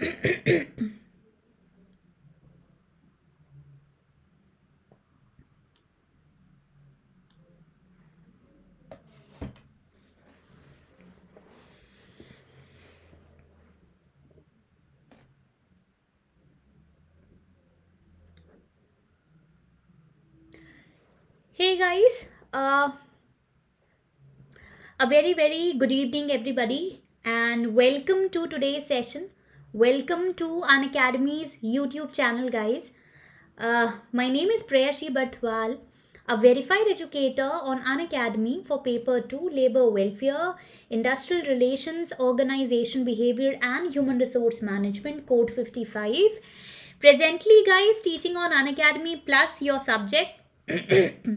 hey guys uh, a very very good evening everybody and welcome to today's session Welcome to An Academy's YouTube channel guys. Uh, my name is Prayashi Barthwal, a verified educator on An Academy for paper 2 labor welfare, industrial relations, organization behavior and human resource management code 55. Presently guys teaching on An Academy plus your subject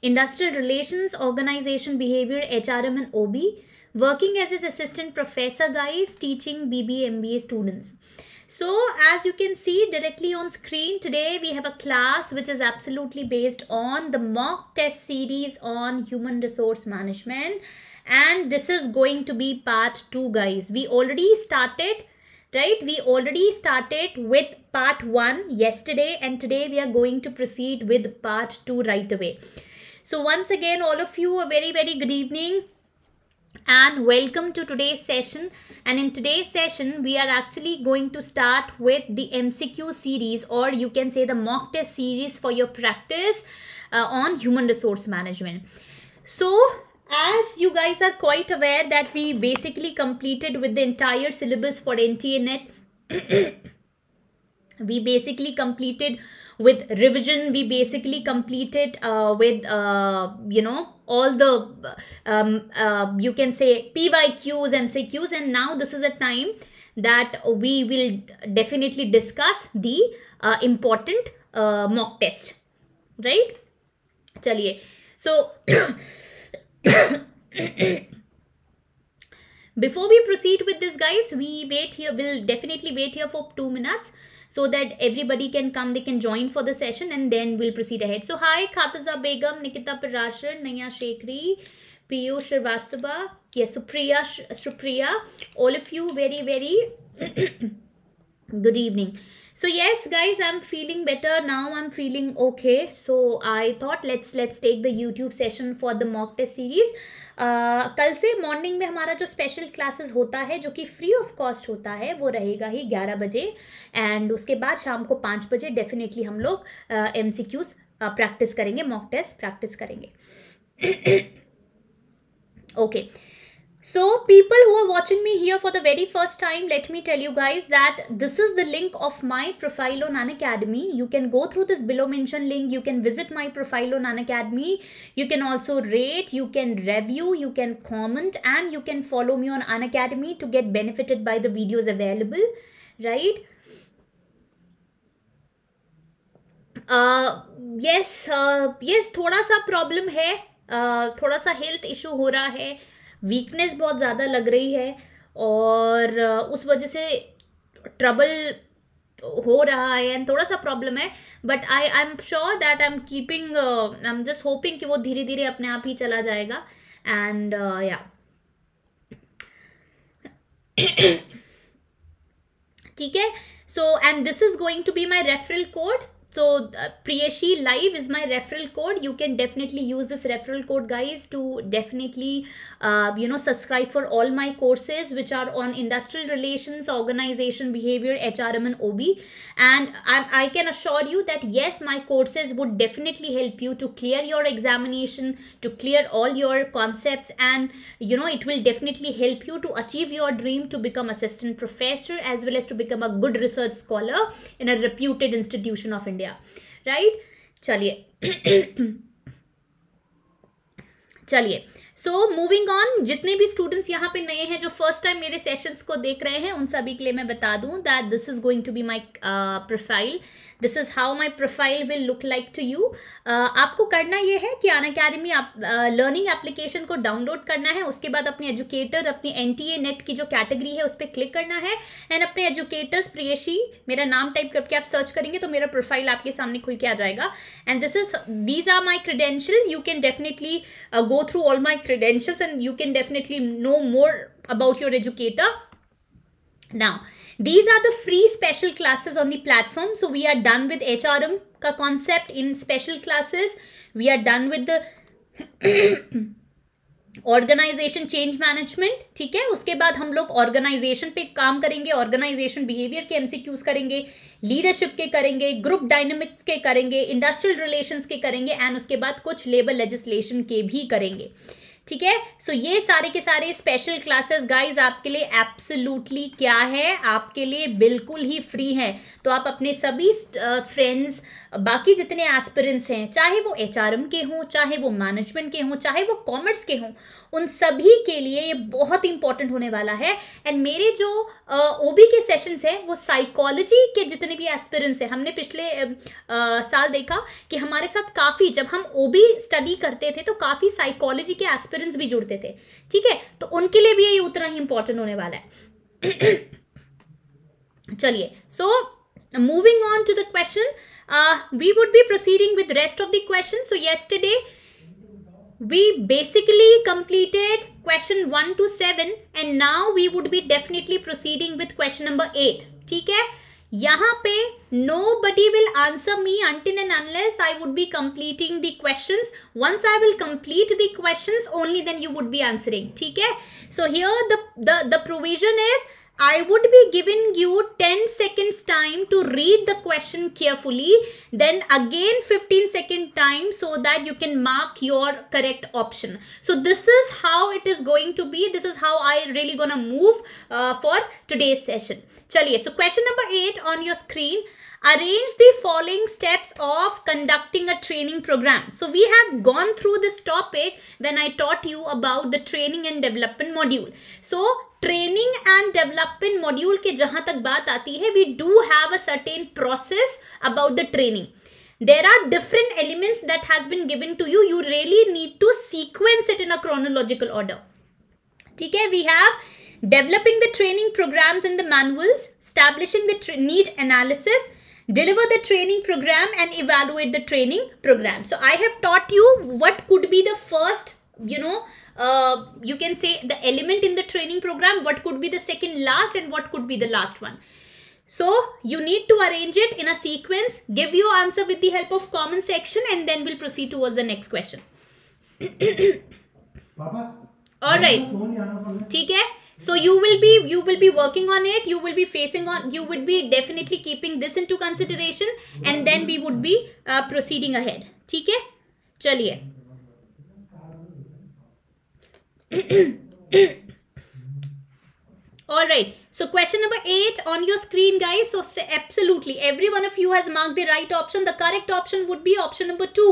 industrial relations, organization behavior, HRM and OB working as his assistant professor guys teaching BBMBA MBA students. So as you can see directly on screen today we have a class which is absolutely based on the mock test series on human resource management and this is going to be part 2 guys. We already started right we already started with part 1 yesterday and today we are going to proceed with part 2 right away so once again all of you a very very good evening and welcome to today's session and in today's session we are actually going to start with the MCQ series or you can say the mock test series for your practice uh, on human resource management. So as you guys are quite aware that we basically completed with the entire syllabus for NTNet, we basically completed with revision we basically complete it uh, with uh, you know all the um, uh, you can say pyqs mcqs and now this is a time that we will definitely discuss the uh, important uh, mock test right chaliye so before we proceed with this guys we wait here we'll definitely wait here for two minutes so that everybody can come, they can join for the session and then we'll proceed ahead. So hi, Khataza Begum, Nikita Parashar, Naya Shekri, Piyo Shrivastava, yes, Supriya, Supriya, all of you very, very good evening. So yes, guys, I'm feeling better now. I'm feeling okay. So I thought let's let's take the YouTube session for the mock test series. कल से morning में हमारा जो special classes होता है जो कि free of cost होता है वो रहेगा ही ग्यारह बजे एंड उसके बाद शाम को पाँच बजे डेफिनेटली हम लोग एम सी क्यूज़ प्रैक्टिस करेंगे मॉक टेस्ट प्रैक्टिस करेंगे okay okay. So people who are watching me here for the very first time, let me tell you guys that this is the link of my profile on Unacademy. You can go through this below mentioned link. You can visit my profile on Unacademy. You can also rate, you can review, you can comment and you can follow me on Unacademy to get benefited by the videos available, right? uh, yes, uh, yes, thoda sa problem hai uh, thoda sa health issue ho raha hai weakness बहुत ज़्यादा लग रही है और उस वजह से trouble हो रहा है एंड थोड़ा सा प्रॉब्लम है but I I am sure that I am keeping I am just hoping कि वो धीरे धीरे अपने आप ही चला जाएगा एंड या ठीक है so and this is going to be my referral code So uh, Priyeshi Live is my referral code. You can definitely use this referral code guys to definitely, uh, you know, subscribe for all my courses which are on industrial relations, organization behavior, HRM and OB. And I, I can assure you that yes, my courses would definitely help you to clear your examination, to clear all your concepts and, you know, it will definitely help you to achieve your dream to become assistant professor as well as to become a good research scholar in a reputed institution of India. गया right चलिए चलिए so moving on जितने भी students यहाँ पे नए हैं जो फर्स्ट टाइम मेरे सेशंस को देख रहे हैं उन सभी के लिए मैं बता दूँ that this is going to be my profile this is how my profile will look like to you आपको करना ये है कि अन अकेडमी आप लर्निंग uh, एप्लीकेशन को डाउनलोड करना है उसके बाद अपने एजुकेटर अपनी एन नेट की जो कैटेगरी है उस पर क्लिक करना है एंड अपने एजुकेटर्स प्रियशी मेरा नाम टाइप करके आप सर्च करेंगे तो मेरा प्रोफाइल आपके सामने खुल के आ जाएगा and this is these are my credential you can definitely go through all my credentials and you can definitely know more about your educator. Now, these are the free special classes on the platform. So we are done with HRM ka concept in special classes. We are done with the organization change management ठीक है उसके बाद हम लोग organisation पे काम करेंगे organization behaviour के एमसीक्यूज करेंगे लीडरशिप के करेंगे ग्रुप डायनेमिक्स के करेंगे इंडस्ट्रियल रिलेशंस के करेंगे एंड उसके बाद कुछ लेबर लेजिस्लेशन के भी करेंगे ठीक है सो ये सारे के सारे स्पेशल क्लासेस गाइज आपके लिए एब्सोल्युटली क्या है आपके लिए बिल्कुल ही फ्री हैं तो आप अपने सभी फ्रेंड्स बाकी जितने एस्पिरेंट्स हैं चाहे वो एच के हों चाहे वो मैनेजमेंट के हों चाहे वो कॉमर्स के हों उन सभी के लिए ये बहुत इंपॉर्टेंट होने वाला है एंड मेरे जो ओ uh, के सेशंस हैं वो साइकोलॉजी के जितने भी एस्पिरेंट्स हैं हमने पिछले uh, साल देखा कि हमारे साथ काफ़ी जब हम ओ स्टडी करते थे तो काफ़ी साइकोलॉजी के एस्पिरेंट एस्पिरेंट्स भी जुड़ते थे ठीक है तो उनके लिए भी ये उतना ही इंपॉर्टेंट होने वाला है चलिए so moving on to the question we would be proceeding with rest of the question so yesterday we basically completed question 1 to 7 and now we would be definitely proceeding with question number 8 ठीक है यहाँ पे nobody will answer me until and unless I would be completing the question once I will complete the question only then you would be answering ठीक है so here the provision is I would be giving you 10 seconds time to read the question carefully. Then again 15 second time so that you can mark your correct option. So this is how it is going to be. This is how I really gonna move uh, for today's session. Chaliye. So question number 8 on your screen. Arrange the following steps of conducting a training program. So we have gone through this topic when I taught you about the training and development module. So training and development module के जहां तक बात आती है we do have a certain process about the training there are different elements that has been given to you you really need to sequence it in a chronological order ठीक है we have developing the training program in the manuals establishing the need analysis deliver the training program and evaluate the training program so i have taught you what could be the first you know uh, you can say the element in the training program what could be the second last and what could be the last one so you need to arrange it in a sequence give your answer with the help of common section and then we'll proceed towards the next question all right ठीक है so you will be you will be working on it you will be facing on you would be definitely keeping this into consideration and then we would be uh, proceeding ahead ठीक है चलिए all right so question number 8 on your screen guys so absolutely every one of you has marked the right option the correct option would be option number 2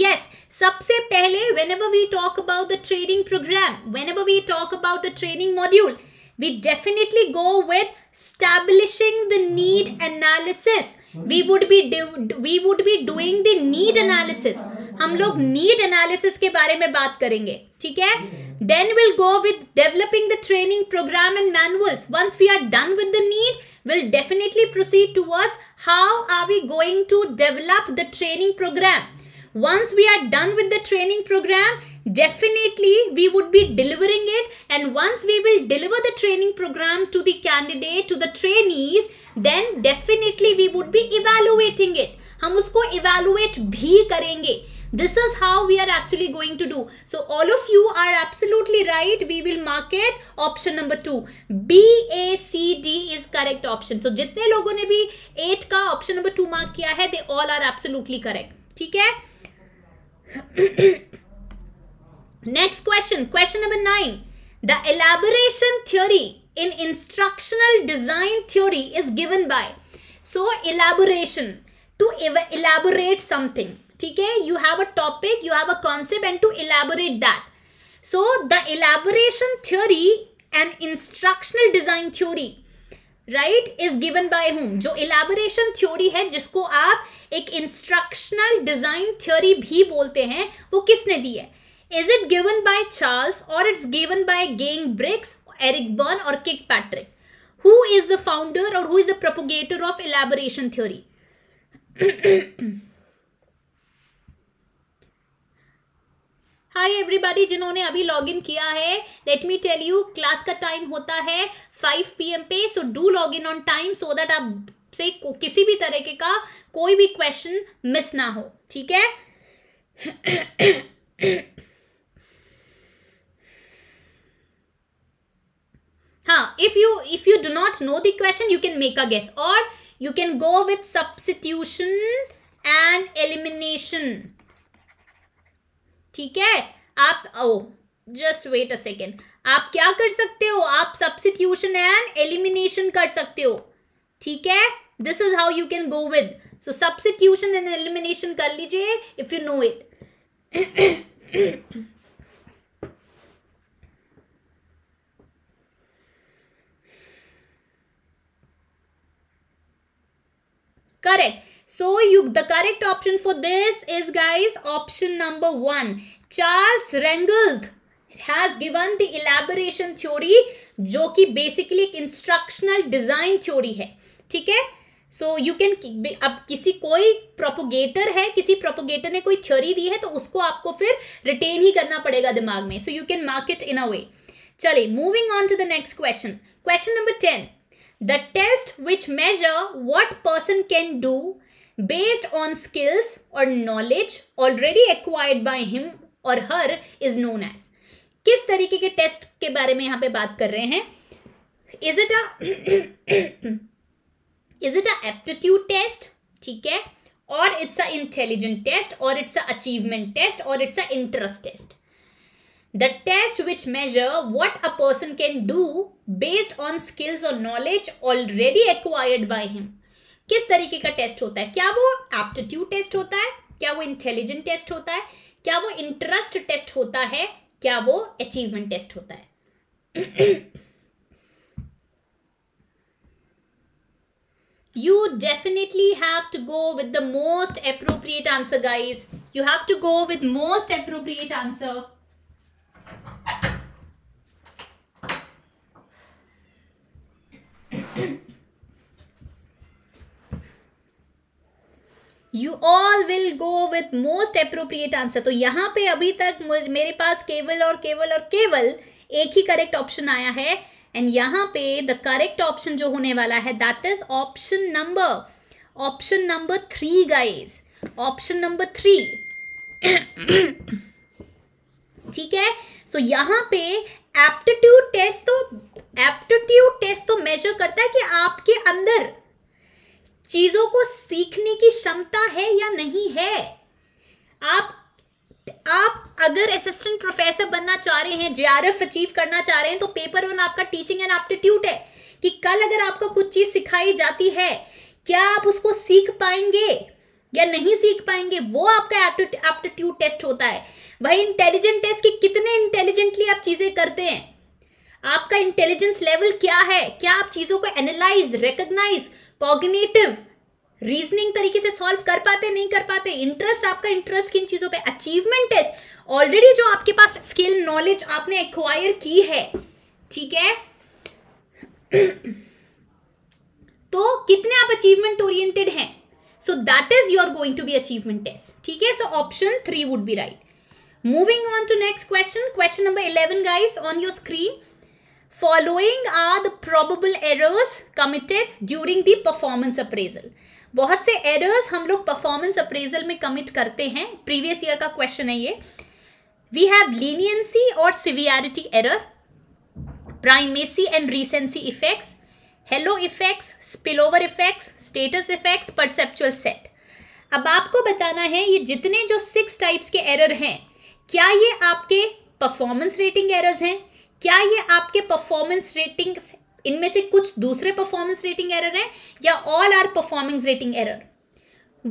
yes sabse pehle whenever we talk about the training program whenever we talk about the training module we definitely go with establishing the need analysis we would be we would be doing the need analysis हम लोग need analysis के बारे में बात करेंगे ठीक है then will go with developing the training program and manuals once we are done with the need will definitely proceed towards how are we going to develop the training program Once we are done with the training program, definitely we would be delivering it and once we will deliver the training program to the candidate, to the trainees, then definitely we would be evaluating it. hum usko evaluate bhi karenge this is how we are actually going to do so all of you are absolutely right we will mark it option number 2 b a c d is correct option so jitne logon ne bhi 8 ka option number 2 mark kiya hai they all are absolutely correct theek hai Next question, question number 9. The elaboration theory in instructional design theory is given by. So, elaboration, to elaborate something. Okay, you have a topic, you have a concept and to elaborate that. So, the elaboration theory and instructional design theory right is given by होम जो elaboration theory है जिसको आप एक instructional design theory भी बोलते हैं वो किसने दी है is it given by Charles और it's given by gang bricks Eric Berne और Kirkpatrick who is the founder और who is the propagator of elaboration theory hi everybody जिन्होंने अभी लॉगिन किया है let me tell you class का time होता है 5 पीएम पे so do log in on time so that आप से किसी भी तरीके का कोई भी क्वेश्चन मिस ना हो ठीक है हाँ if you if you do not know the question you can make a guess और you can go with substitution and elimination ठीक है आप oh just wait a second आप क्या कर सकते हो आप सब्सिट्यूशन एंड एलिमिनेशन कर सकते हो ठीक है this is how you can go with so substitution and elimination कर लीजिए if you know it correct so you the correct option for this is guys option number one Charles Rengelt has given the elaboration theory जो कि basically एक instructional design theory है ठीक है सो you can अब किसी कोई प्रोपोगेटर है किसी प्रोपोगेटर ने कोई थ्योरी दी है तो उसको आपको फिर रिटेन ही करना पड़ेगा दिमाग में so you can mark it in a way चलिए moving on to the next question question number ten the test which measure what person can do based on skills और knowledge already acquired by him और her is known as किस तरीके के test के बारे में यहां पे बात कर रहे हैं is it a is it a aptitude test ठीक है और इट्स अ इंटेलिजेंट टेस्ट और इट्स अ अचीवमेंट टेस्ट और it's a interest test the test which measure what a person can do based on skills और knowledge already acquired by him किस तरीके का test होता है क्या वो एप्टीट्यूड टेस्ट होता है क्या वो इंटेलिजेंट टेस्ट होता है क्या वो इंटरेस्ट टेस्ट होता है क्या वो अचीवमेंट टेस्ट होता है you definitely have to go with the most appropriate answer guys you have to go with most appropriate answer you all will go with most appropriate answer तो यहां पे अभी तक मेरे पास केवल और केवल और केवल एक ही करेक्ट ऑप्शन आया है एंड यहां पे द करेक्ट ऑप्शन जो होने वाला है that is option number option number three guys option number three ठीक है सो so, यहां पे एप्टीट्यूड टेस्ट तो एप्टीट्यूड टेस्ट तो मेजर करता है कि आपके अंदर चीज़ों को सीखने की क्षमता है या नहीं है आप आप अगर असिस्टेंट प्रोफेसर बनना चाह रहे हैं जे अचीव करना चाह रहे हैं तो पेपर वन आपका टीचिंग एंड एप्टीट्यूड है कि कल अगर आपको कुछ चीज़ सिखाई जाती है क्या आप उसको सीख पाएंगे या नहीं सीख पाएंगे वो आपका एप्टीट्यूड टेस्ट होता है वही इंटेलिजेंट टेस्ट कि कितने इंटेलिजेंटली आप चीज़ें करते हैं आपका इंटेलिजेंस लेवल क्या है क्या आप चीज़ों को एनालाइज रिकग्नाइज कॉग्निटिव रीजनिंग तरीके से सॉल्व कर पाते नहीं कर पाते इंटरेस्ट आपका इंटरेस्ट किन चीज़ों पे अचीवमेंट टेस्ट ऑलरेडी जो आपके पास स्किल नॉलेज आपने एक्वायर की है ठीक है तो कितने आप अचीवमेंट ओरिएंटेड हैं so that is your going to be achievement test ठीक है so option three would be right moving on to next question question number eleven guys on your screen following are the probable errors committed during the performance appraisal बहुत से errors हम लोग performance appraisal में commit करते हैं previous year का question है ये वी हैव लीनियंसी और severity error primacy and recency effects halo effects over effects status effects perceptual set अब आपको बताना है ये जितने जो सिक्स टाइप्स के एरर हैं क्या ये आपके परफॉर्मेंस रेटिंग एरर्स हैं क्या ये आपके परफॉर्मेंस रेटिंग इनमें से कुछ दूसरे परफॉर्मेंस रेटिंग एरर है या all are performance rating error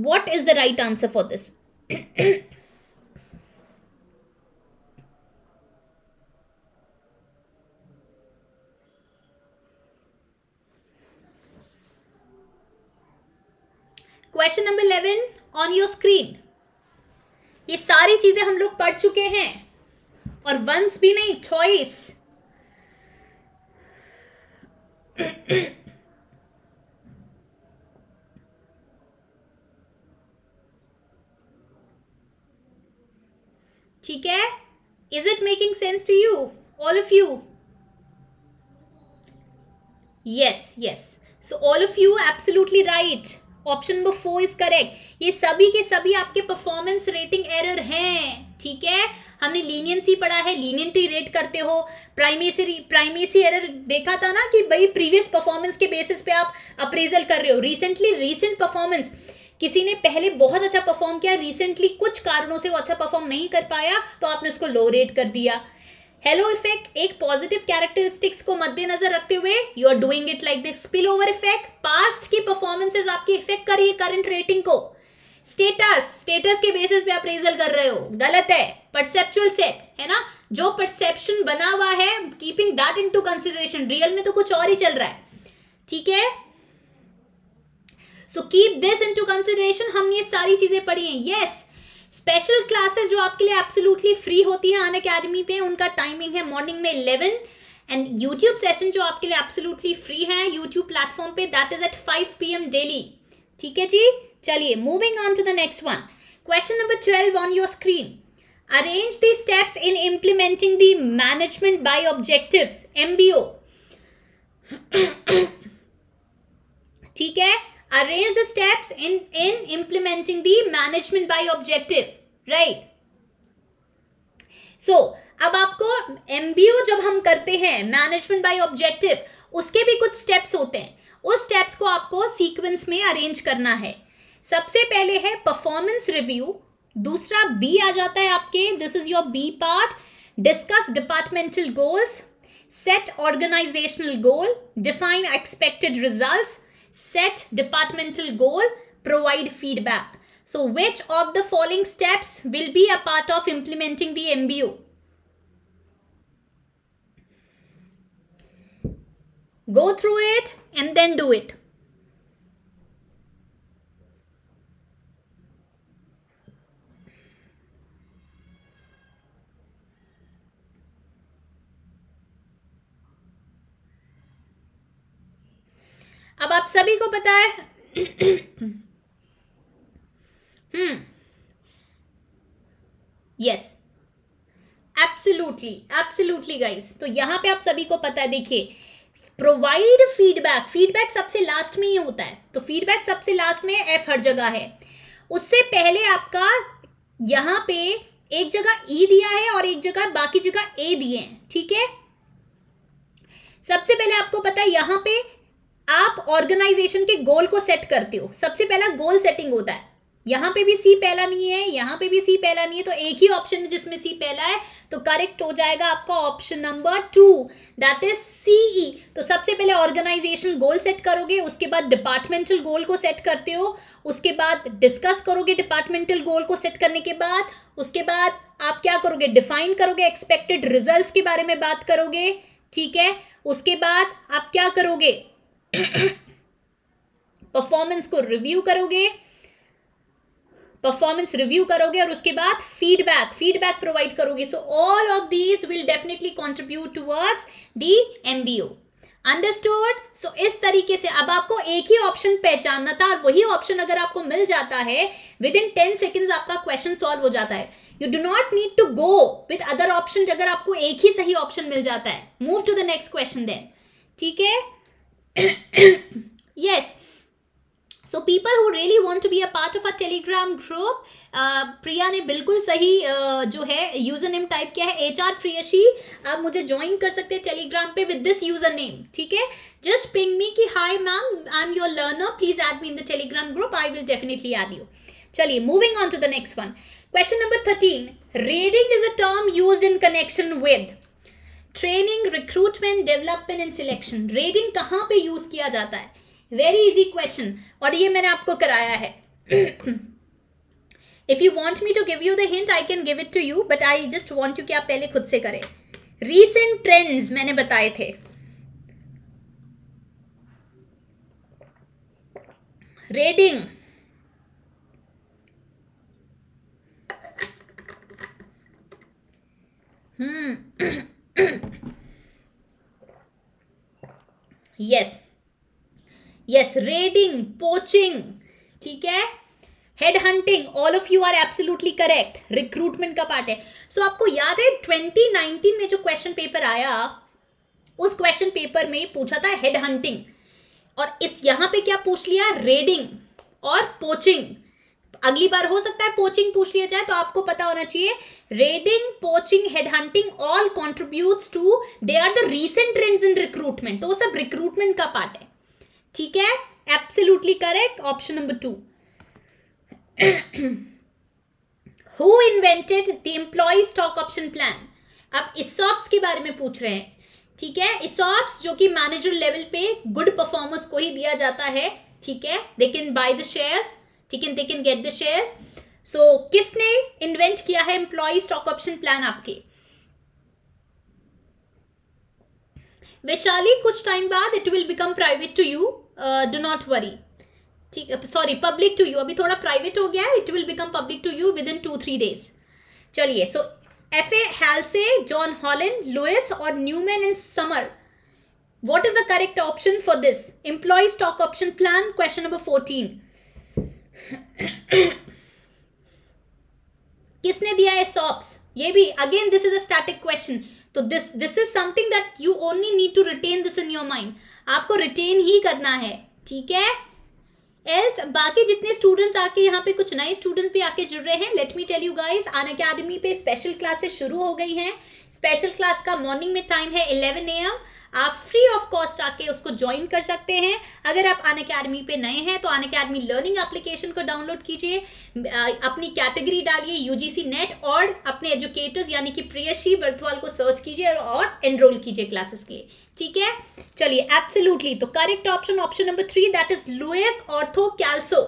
what is the right answer for this question number eleven on your screen ये सारी चीजें हम लोग पढ़ चुके हैं और वंस भी नहीं चॉइस ठीक है is it making sense to you all of you yes yes so all of you absolutely right option number four is correct ये सभी के सभी आपके परफॉर्मेंस रेटिंग एरर हैं ठीक है हमने लीनियंसी पढ़ा है लीनियंटी रेट करते हो प्राइमेसी प्राइमेसी एरर देखा था ना कि भाई प्रीवियस परफॉर्मेंस के बेसिस पे आप अप्रेजल कर रहे हो रिसेंटली रिसेंट परफॉर्मेंस किसी ने पहले बहुत अच्छा परफॉर्म किया रिसेंटली कुछ कारणों से वो अच्छा परफॉर्म नहीं कर पाया तो आपने उसको लो रेट कर दिया हेलो इफेक्ट एक पॉजिटिव कैरेक्टरिस्टिक्स को मद्देनजर रखते हुए you are doing it like this spill over effect past की परफॉर्मेंसेज आपकी इफेक्ट करिए करंट रेटिंग को स्टेटस स्टेटस के बेसिस पे अप्रेजल कर रहे हो गलत है परसेप्चुअल सेट है ना जो परसेप्शन बना हुआ है keeping that in to consideration real में तो कुछ और ही चल रहा है ठीक है so keep this into to कंसिडरेशन हमने ये सारी चीजें पढ़ी हैं यस yes, स्पेशल क्लासेस जो आपके लिए एब्सोल्युटली फ्री होती है अन अकेडमी पे उनका टाइमिंग है मॉर्निंग में इलेवन एंड यूट्यूब सेशन जो आपके लिए एब्सोल्युटली फ्री है यूट्यूब प्लेटफॉर्म पे that is at five P daily ठीक है जी चलिए moving on to the next one question number twelve on your screen Arrange the steps in implementing the Management by Objectives MBO. ठीक है arrange the steps in in implementing the management by objective right so अब आपको M जब हम करते हैं management by objective उसके भी कुछ स्टेप्स होते हैं उस स्टेप्स को आपको सीक्वेंस में अरेंज करना है सबसे पहले है परफॉर्मेंस रिव्यू दूसरा बी आ जाता है आपके this is your B part discuss departmental goals set organizational goal define expected result set departmental goal provide feedback so which of the following steps will be a part of implementing the MBO go through it and then do it अब आप सभी को पता है hmm yes absolutely absolutely guys तो यहां पे आप सभी को पता है देखिए प्रोवाइड फीडबैक फीडबैक सबसे लास्ट में ही होता है तो फीडबैक सबसे लास्ट में एफ हर जगह है उससे पहले आपका यहां पे एक जगह ई e दिया है और एक जगह बाकी जगह ए दिए हैं ठीक है सबसे पहले आपको पता है यहां पे आप ऑर्गेनाइजेशन के गोल को सेट करते हो सबसे पहला गोल सेटिंग होता है यहां पे भी सी पहला नहीं है यहां पे भी सी पहला नहीं है तो एक ही ऑप्शन है जिसमें सी पहला है तो करेक्ट हो जाएगा आपका option number two that is CE तो सबसे पहले ऑर्गेनाइजेशन गोल सेट करोगे उसके बाद डिपार्टमेंटल गोल को सेट करते हो उसके बाद डिस्कस करोगे डिपार्टमेंटल गोल को सेट करने के बाद उसके बाद आप क्या करोगे डिफाइन करोगे एक्सपेक्टेड रिजल्ट के बारे में बात करोगे ठीक है उसके बाद आप क्या करोगे परफॉर्मेंस को रिव्यू करोगे परफॉर्मेंस रिव्यू करोगे और उसके बाद फीडबैक फीडबैक प्रोवाइड करोगे so all of these will definitely contribute towards the oh understood so इस तरीके से अब आपको एक ही ऑप्शन पहचानना था और वही ऑप्शन अगर आपको मिल जाता है विद इन टेन सेकेंड आपका क्वेश्चन सॉल्व हो जाता है you do not need to go with other option अगर आपको एक ही सही ऑप्शन मिल जाता है move to the next question then ठीक है yes so people who really want to be a part of a Telegram group Priya ने बिल्कुल सही uh, जो है यूज़र नेम टाइप किया है एच आर प्रियशी आप मुझे ज्वाइन कर सकते हैं टेलीग्राम पे विद दिस यूज़र नेम ठीक है जस्ट पिंग मी कि hi ma'am I am your learner please add me in the Telegram group I will definitely add you चलिए moving on to the next one question number thirteen raiding is a term use in connection with training recruitment development and selection raiding कहाँ पे use किया जाता है very easy question और ये मैंने आपको कराया है if you want me to give you the hint I can give it to you but I just want you कि आप पहले खुद से करें रीसेंट ट्रेंड्स मैंने बताए थे raiding hmm hmm. Yes yes raiding poaching ठीक है head hunting all of you are absolutely correct recruitment का पार्ट है सो so, आपको याद है 2019 में जो क्वेश्चन पेपर आया उस क्वेश्चन पेपर में पूछा था हेड हंटिंग और इस यहां पे क्या पूछ लिया रेडिंग और पोचिंग अगली बार हो सकता है पोचिंग पूछ लिया जाए तो आपको पता होना चाहिए raiding poaching head hunting all contribute to they are the recent trends in recruitment तो वो सब रिक्रूटमेंट का पार्ट है ठीक है absolutely correct option number two who invented the employee stock option plan अब इसॉप्स के बारे में पूछ रहे हैं ठीक है इसॉप्स जो कि मैनेजर लेवल पे गुड परफॉर्मेंस को ही दिया जाता है ठीक है they can buy the shares ठीक है they can get the shares so किसने इन्वेंट किया है एम्प्लॉय स्टॉक ऑप्शन प्लान आपके वैशाली कुछ टाइम बाद it will become private to you do not worry ठीक है सॉरी पब्लिक टू यू अभी थोड़ा प्राइवेट हो गया it will become public to you within two three days चलिए so F A Halsey John Holland Louis और Newman in summer what is the correct option for this employee stock option plan question number fourteen किसने दिया है ESOPs ये भी again this is a static question तो this this is something that you only need to retain this in your mind आपको retain ही करना है ठीक है एल्स बाकी जितने स्टूडेंट्स आके यहाँ पे कुछ नए स्टूडेंट्स भी आके जुड़ रहे हैं let me tell you guys Unacademy पे स्पेशल क्लासेस शुरू हो गई हैं स्पेशल क्लास का मॉर्निंग में टाइम है 11 एम आप फ्री ऑफ कॉस्ट आके उसको ज्वाइन कर सकते हैं अगर आप अन अकेडमी पे नए हैं तो अन अकेडमी लर्निंग एप्लीकेशन को डाउनलोड कीजिए अपनी कैटेगरी डालिए यूजीसी नेट और अपने एजुकेटर्स यानी कि प्रियशी बर्थवाल को सर्च कीजिए और एनरोल कीजिए क्लासेस के लिए ठीक है चलिए एब्सोल्युटली तो correct option option number three that is Louis Ortho Kelso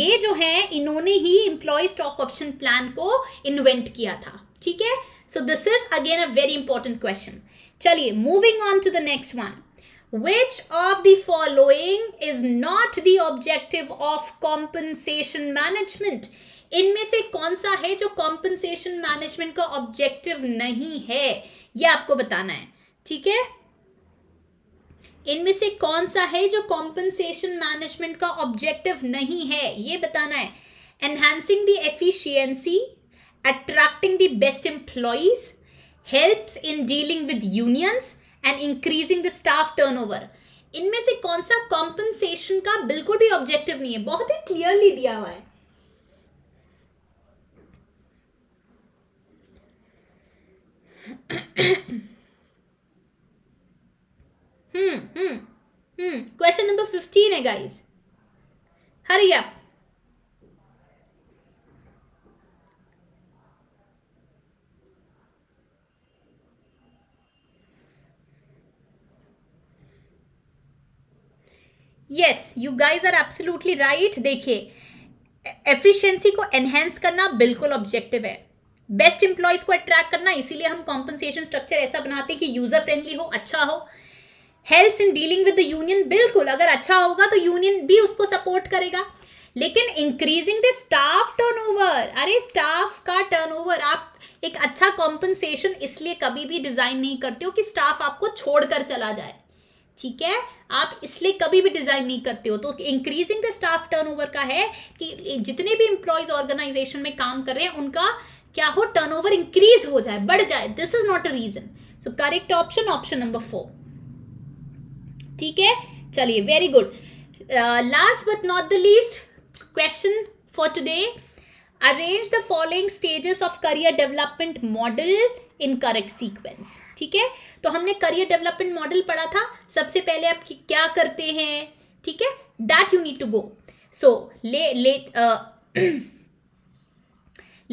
ये जो है इन्होंने ही इंप्लॉय स्टॉक ऑप्शन प्लान को इन्वेंट किया था ठीक है so this is again a very important question चलिए moving on to the next one which of the following is not the objective of compensation management इनमें से कौन सा है जो कॉम्पनसेशन मैनेजमेंट का ऑब्जेक्टिव नहीं है ये आपको बताना है ठीक है इनमें से कौन सा है जो कॉम्पनसेशन मैनेजमेंट का ऑब्जेक्टिव नहीं है ये बताना है enhancing the efficiency attracting the best employees in dealing with unions and increasing the staff turnover इनमें से कौन सा कॉम्पनसेशन का बिल्कुल भी ऑब्जेक्टिव नहीं है बहुत ही क्लियरली दिया हुआ है hmm hmm hmm question number fifteen है guys hurry up yes you guys are absolutely right देखिए एफिशिएंसी को एनहेंस करना बिल्कुल ऑब्जेक्टिव है बेस्ट इंप्लॉयज को अट्रैक्ट करना इसीलिए हम कॉम्पनसेशन स्ट्रक्चर ऐसा बनाते हैं कि यूज़र फ्रेंडली हो अच्छा हो helps in dealing with the union बिल्कुल अगर अच्छा होगा तो यूनियन भी उसको सपोर्ट करेगा लेकिन इंक्रीजिंग द स्टाफ टर्नओवर अरे स्टाफ का टर्नओवर आप एक अच्छा कॉम्पनसेशन इसलिए कभी भी डिज़ाइन नहीं करते हो कि स्टाफ आपको छोड़कर चला जाए ठीक है आप इसलिए कभी भी डिज़ाइन नहीं करते हो तो इंक्रीजिंग द स्टाफ टर्नओवर का है कि जितने भी इंप्लॉयज ऑर्गेनाइजेशन में काम कर रहे हैं उनका क्या हो टर्नओवर इंक्रीज हो जाए बढ़ जाए this is not a reason so correct option option number four ठीक है चलिए very good last but not the least question for today arrange the following stages of career development model in correct sequence ठीक है तो हमने career development model पढ़ा था सबसे पहले आप क्या करते हैं ठीक है that you need to go so late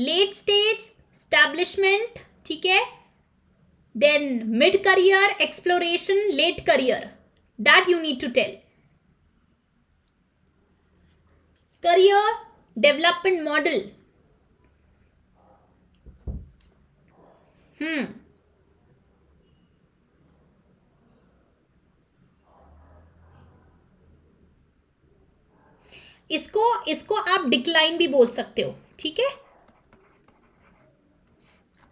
late stage establishment ठीक है then mid career exploration late career that you need to tell career development model hmm इसको इसको आप डिक्लाइन भी बोल सकते हो ठीक है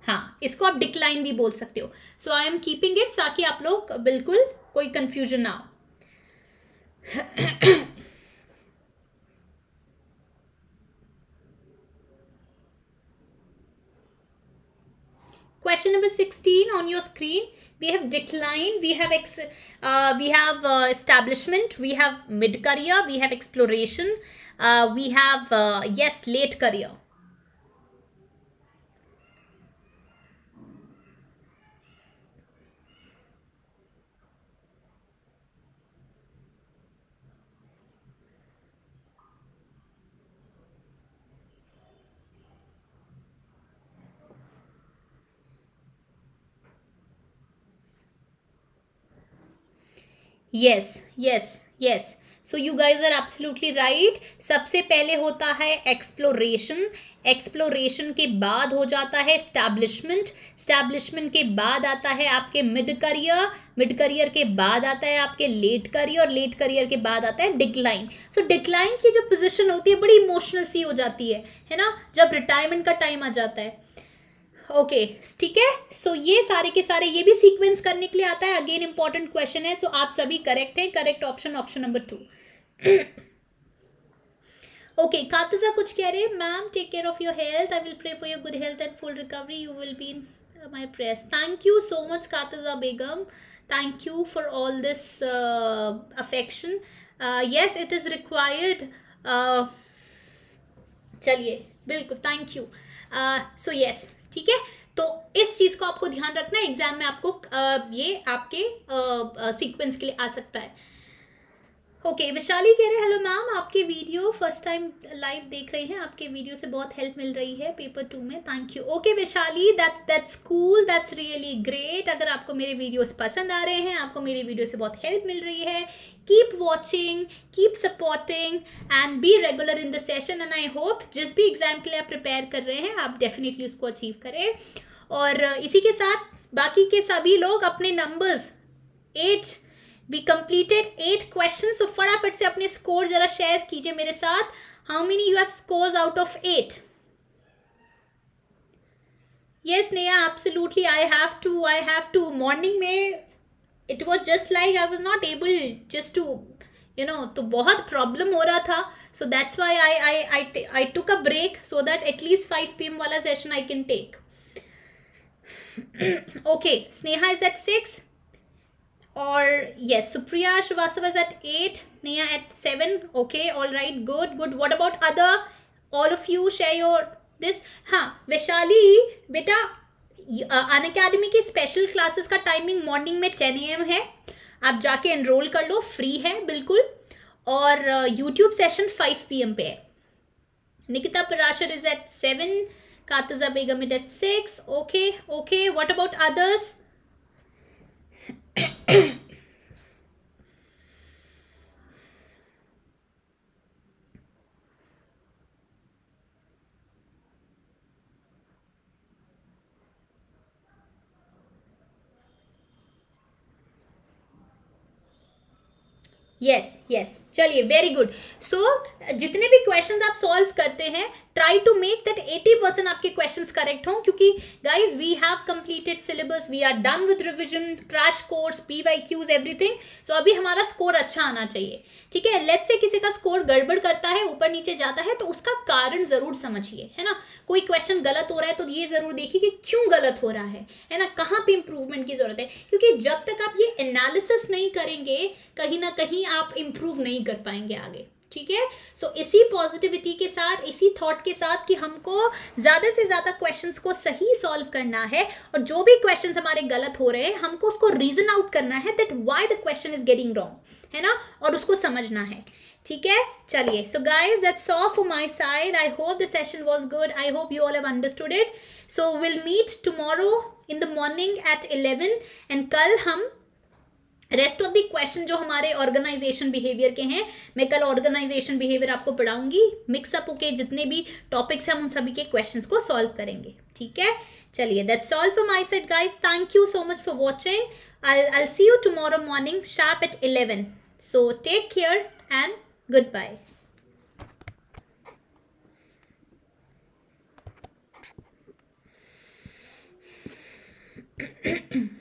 हाँ इसको आप डिक्लाइन भी बोल सकते हो so I am keeping it ताकि आप लोग बिल्कुल कोई कंफ्यूजन ना हो Question number 16 on your screen. We have decline, we have ex, uh, we have uh, establishment, we have mid-career, we have exploration, uh, we have, uh, yes, late career. Yes yes yes so you guys are absolutely right सबसे पहले होता है exploration exploration के बाद हो जाता है establishment establishment के बाद आता है आपके मिड करियर मिड करियर के बाद आता है आपके लेट करियर और लेट करियर के बाद आता है डिक्लाइन सो डिक्लाइन की जो पोजीशन होती है बड़ी इमोशनल सी हो जाती है है ना जब रिटायरमेंट का टाइम आ जाता है ओके ठीक है सो ये सारे के सारे ये भी सीक्वेंस करने के लिए आता है अगेन इंपॉर्टेंट क्वेश्चन है सो so, आप सभी करेक्ट हैं correct option option number two okay Katja कुछ कह रहे ma'am take care of your health I will pray for your good health and full recovery you will be in my prayers thank you so much Katja Begum thank you for all this affection yes it is required चलिए बिल्कुल thank you so yes ठीक है तो इस चीज़ को आपको ध्यान रखना एग्जाम में आपको ये आपके सीक्वेंस के लिए आ सकता है ओके okay, विशाली कह रहे हैं हेलो मैम आपके वीडियो फर्स्ट टाइम लाइव देख रही हैं आपके वीडियो से बहुत हेल्प मिल रही है पेपर टू में thank you okay Vaishali that's that's cool that's really great अगर आपको मेरे वीडियोस पसंद आ रहे हैं आपको मेरे वीडियो से बहुत हेल्प मिल रही है keep watching keep supporting and be regular in the session and i hope जिस भी एग्ज़ाम के लिए आप प्रिपेयर कर रहे हैं आप डेफिनेटली उसको अचीव करें और uh, इसी के साथ बाकी के सभी लोग अपने numbers at we completed eight question तो फटाफट से अपने स्कोर जरा शेयर कीजिए मेरे साथ how many you have scores out of eight yes Neha absolutely I have to I have to morning में it was just like I was not able just to you know तो बहुत problem हो रहा था so that's why I I I I took a break so that at least five P M वाला session I can take okay sneha is at 6 or yes supriya shrivastava is at 8 neha at 7 okay all right good good what about other all of you share your this ha vaishali beta Unacademy की special classes का timing morning में ten M है आप जाके enrol कर लो free है बिल्कुल और YouTube session five P M पे है Nikita Parashar is at seven Katja Begum is at six okay okay what about others yes yes चलिए वेरी गुड सो जितने भी क्वेश्चंस आप सॉल्व करते हैं try to make that eighty percent आपके क्वेश्चंस करेक्ट हों क्योंकि guys we have completed syllabus we are done with revision crash course P Y Qs everything so अभी हमारा स्कोर अच्छा आना चाहिए ठीक है लेट से किसी का स्कोर गड़बड़ करता है ऊपर नीचे जाता है तो उसका कारण ज़रूर समझिए है ना कोई क्वेश्चन गलत हो रहा है तो ये ज़रूर देखिए कि क्यों गलत हो रहा है है ना कहाँ पर इंप्रूवमेंट की ज़रूरत है क्योंकि जब तक आप ये एनालिसिस नहीं करेंगे कहीं ना कहीं आप इम्प्रूव नहीं कर पाएंगे आगे ठीक है सो इसी पॉजिटिविटी के साथ इसी थॉट के साथ कि हमको ज़्यादा से ज़्यादा क्वेश्चंस को सही सॉल्व करना है और जो भी क्वेश्चंस हमारे गलत हो रहे हैं हमको उसको रीजन आउट करना है that why the question is getting wrong है ना और उसको समझना है ठीक है चलिए so guys that's all for my side I hope the session was good I hope you all have understood it so will meet tomorrow in the morning at eleven and कल हम रेस्ट ऑफ द क्वेश्चन जो हमारे organisation behaviour के हैं मैं कल organisation behaviour आपको पढ़ाऊंगी mix up होके जितने भी टॉपिक्स हैं हम उन सभी के क्वेश्चंस को सॉल्व करेंगे ठीक है चलिए that's all for my set guys thank you so much for watching I I see you tomorrow morning sharp at eleven so take care and goodbye Mm-hmm.